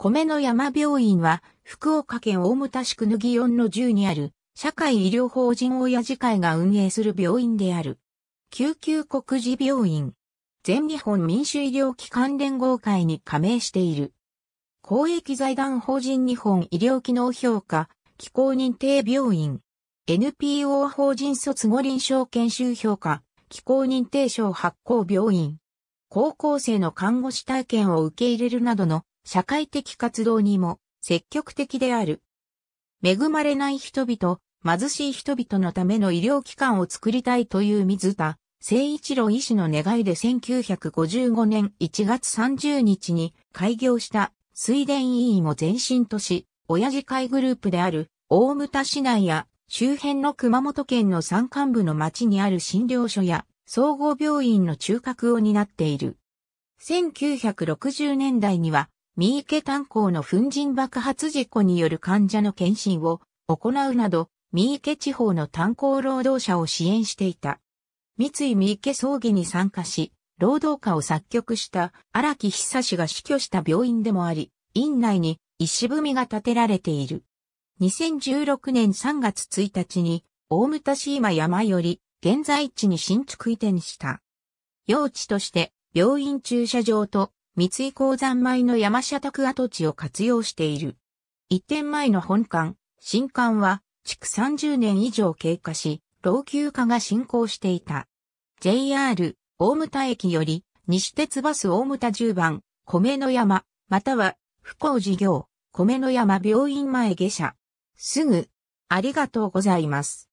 米の山病院は、福岡県大牟田市区久ぎ4の10にある、社会医療法人親父会が運営する病院である。救急国事病院。全日本民主医療機関連合会に加盟している。公益財団法人日本医療機能評価、機構認定病院。NPO 法人卒後臨床研修評価、機構認定証発行病院。高校生の看護師体験を受け入れるなどの社会的活動にも積極的である。恵まれない人々、貧しい人々のための医療機関を作りたいという水田、誠一郎医師の願いで1955年1月30日に開業した水田医院を前身とし、親父会グループである大牟田市内や周辺の熊本県の山間部の町にある診療所や総合病院の中核を担っている。1960年代には三池炭鉱の粉塵爆発事故による患者の検診を行うなど、三池地方の炭鉱労働者を支援していた。三井三池葬儀に参加し、労働家を作曲した荒木久志が死去した病院でもあり、院内に石踏みが建てられている。2016年3月1日に、大牟田市今山より、現在地に新築移転した。用地として、病院駐車場と三井鉱山米の山社宅跡地を活用している。一点前の本館、新館は、築30年以上経過し、老朽化が進行していた。JR、大牟田駅より、西鉄バス大牟田10番、米の山、または、不幸事業、米の山病院前下車。すぐ、ありがとうございます。